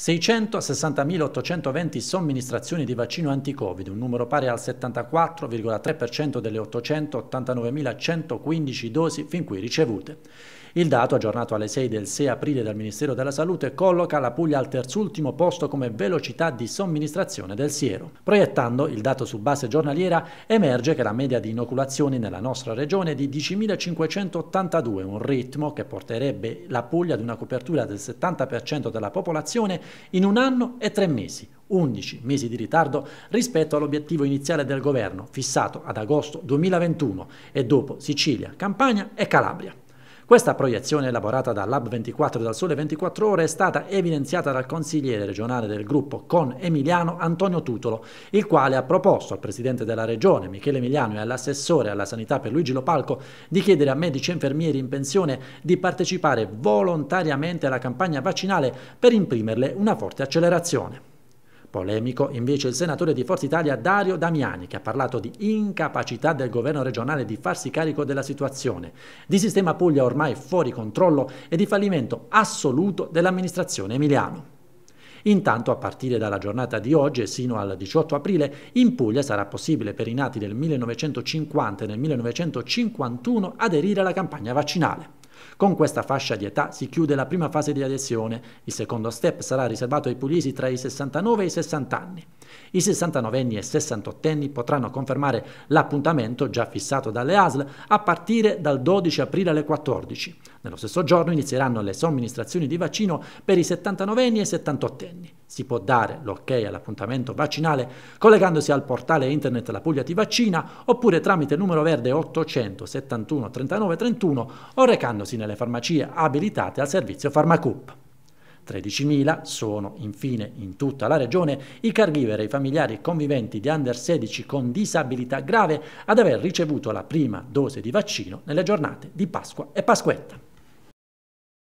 660.820 somministrazioni di vaccino anti-Covid, un numero pari al 74,3% delle 889.115 dosi fin qui ricevute. Il dato, aggiornato alle 6 del 6 aprile dal Ministero della Salute, colloca la Puglia al terzultimo posto come velocità di somministrazione del siero. Proiettando il dato su base giornaliera, emerge che la media di inoculazioni nella nostra regione è di 10.582, un ritmo che porterebbe la Puglia ad una copertura del 70% della popolazione in un anno e tre mesi, 11 mesi di ritardo rispetto all'obiettivo iniziale del governo, fissato ad agosto 2021, e dopo Sicilia, Campania e Calabria. Questa proiezione elaborata da Lab 24 dal Sole 24 Ore è stata evidenziata dal consigliere regionale del gruppo Con Emiliano Antonio Tutolo, il quale ha proposto al presidente della regione Michele Emiliano e all'assessore alla sanità per Luigi Lopalco di chiedere a medici e infermieri in pensione di partecipare volontariamente alla campagna vaccinale per imprimerle una forte accelerazione. Polemico invece il senatore di Forza Italia Dario Damiani, che ha parlato di incapacità del governo regionale di farsi carico della situazione, di sistema Puglia ormai fuori controllo e di fallimento assoluto dell'amministrazione emiliano. Intanto, a partire dalla giornata di oggi e sino al 18 aprile, in Puglia sarà possibile per i nati del 1950 e del 1951 aderire alla campagna vaccinale. Con questa fascia di età si chiude la prima fase di adesione, il secondo step sarà riservato ai pulisi tra i 69 e i 60 anni. I 69enni e 68enni potranno confermare l'appuntamento già fissato dalle ASL a partire dal 12 aprile alle 14. Nello stesso giorno inizieranno le somministrazioni di vaccino per i 79enni e 78enni. Si può dare l'ok all'appuntamento vaccinale collegandosi al portale internet La Puglia ti vaccina oppure tramite il numero verde 871 39 31 o recandosi nelle farmacie abilitate al servizio Farmacup. 13.000 sono infine in tutta la regione i caregiver e i familiari conviventi di under 16 con disabilità grave ad aver ricevuto la prima dose di vaccino nelle giornate di Pasqua e Pasquetta.